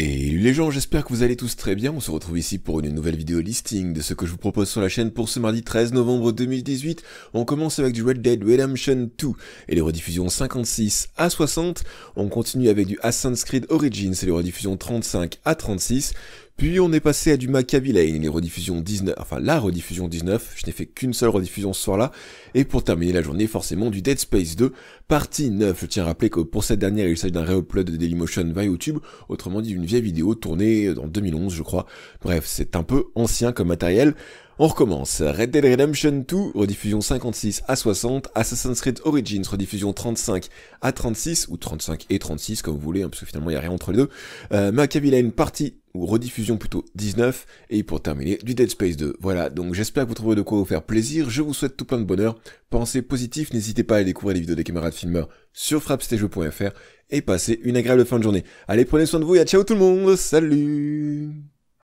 Et les gens, j'espère que vous allez tous très bien, on se retrouve ici pour une nouvelle vidéo listing de ce que je vous propose sur la chaîne pour ce mardi 13 novembre 2018. On commence avec du Red Dead Redemption 2 et les rediffusions 56 à 60, on continue avec du Assassin's Creed Origins et les rediffusions 35 à 36, puis on est passé à du Maccabi, les rediffusions 19, enfin la rediffusion 19, je n'ai fait qu'une seule rediffusion ce soir-là, et pour terminer la journée, forcément, du Dead Space 2, partie 9. Je tiens à rappeler que pour cette dernière, il s'agit d'un reupload de Dailymotion via YouTube, autrement dit une vieille vidéo tournée en 2011, je crois. Bref, c'est un peu ancien comme matériel. On recommence. Red Dead Redemption 2, rediffusion 56 à 60. Assassin's Creed Origins, rediffusion 35 à 36, ou 35 et 36, comme vous voulez, hein, parce que finalement il n'y a rien entre les deux. Euh, partie... partie ou rediffusion plutôt 19, et pour terminer, du Dead Space 2. Voilà, donc j'espère que vous trouverez de quoi vous faire plaisir, je vous souhaite tout plein de bonheur, pensez positif, n'hésitez pas à découvrir les vidéos des camarades filmeurs sur frappestéjeux.fr, et passez une agréable fin de journée. Allez, prenez soin de vous et à ciao tout le monde, salut